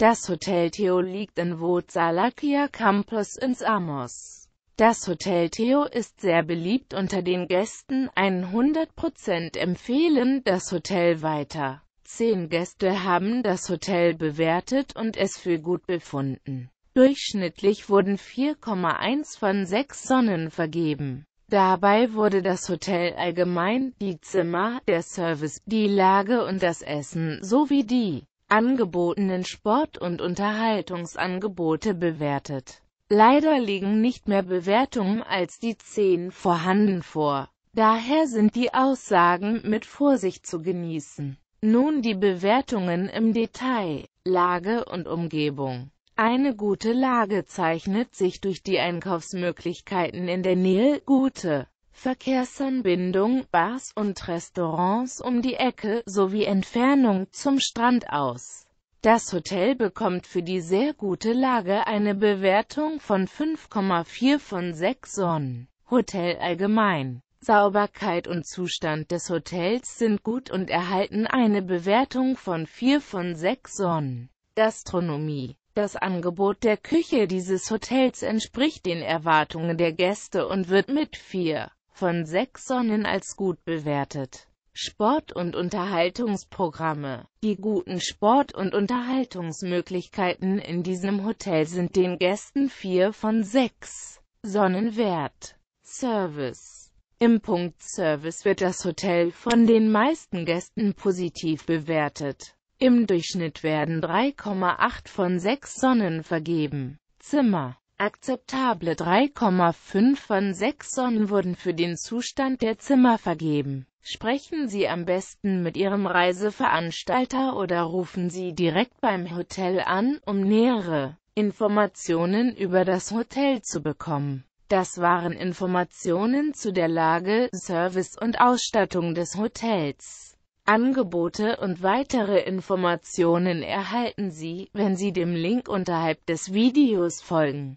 Das Hotel Theo liegt in Wozalakia Campus in Samos. Das Hotel Theo ist sehr beliebt unter den Gästen, 100% empfehlen das Hotel weiter. Zehn Gäste haben das Hotel bewertet und es für gut befunden. Durchschnittlich wurden 4,1 von 6 Sonnen vergeben. Dabei wurde das Hotel allgemein, die Zimmer, der Service, die Lage und das Essen sowie die angebotenen Sport- und Unterhaltungsangebote bewertet. Leider liegen nicht mehr Bewertungen als die 10 vorhanden vor. Daher sind die Aussagen mit Vorsicht zu genießen. Nun die Bewertungen im Detail. Lage und Umgebung. Eine gute Lage zeichnet sich durch die Einkaufsmöglichkeiten in der Nähe, gute Verkehrsanbindung, Bars und Restaurants um die Ecke sowie Entfernung zum Strand aus. Das Hotel bekommt für die sehr gute Lage eine Bewertung von 5,4 von 6 Sonnen. Hotel allgemein. Sauberkeit und Zustand des Hotels sind gut und erhalten eine Bewertung von 4 von 6 Sonnen. Gastronomie das Angebot der Küche dieses Hotels entspricht den Erwartungen der Gäste und wird mit 4 von sechs Sonnen als gut bewertet. Sport- und Unterhaltungsprogramme Die guten Sport- und Unterhaltungsmöglichkeiten in diesem Hotel sind den Gästen vier von sechs Sonnen wert. Service Im Punkt Service wird das Hotel von den meisten Gästen positiv bewertet. Im Durchschnitt werden 3,8 von 6 Sonnen vergeben. Zimmer Akzeptable 3,5 von 6 Sonnen wurden für den Zustand der Zimmer vergeben. Sprechen Sie am besten mit Ihrem Reiseveranstalter oder rufen Sie direkt beim Hotel an, um nähere Informationen über das Hotel zu bekommen. Das waren Informationen zu der Lage, Service und Ausstattung des Hotels. Angebote und weitere Informationen erhalten Sie, wenn Sie dem Link unterhalb des Videos folgen.